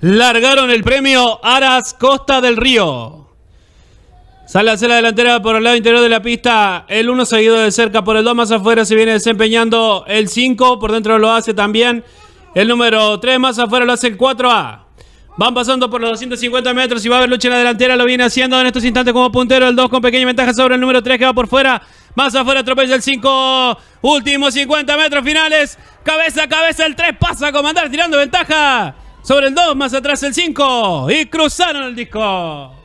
Largaron el premio Aras Costa del Río. Sale hacer la delantera por el lado interior de la pista. El 1 seguido de cerca por el 2 más afuera. Se viene desempeñando el 5. Por dentro lo hace también. El número 3 más afuera lo hace el 4A. Van pasando por los 250 metros y va a haber lucha en la delantera. Lo viene haciendo en estos instantes como puntero. El 2 con pequeña ventaja sobre el número 3 que va por fuera. Más afuera atropella el 5. Últimos 50 metros finales. Cabeza a cabeza el 3 pasa a comandar tirando ventaja. Sobre el 2, más atrás el 5. Y cruzaron el disco.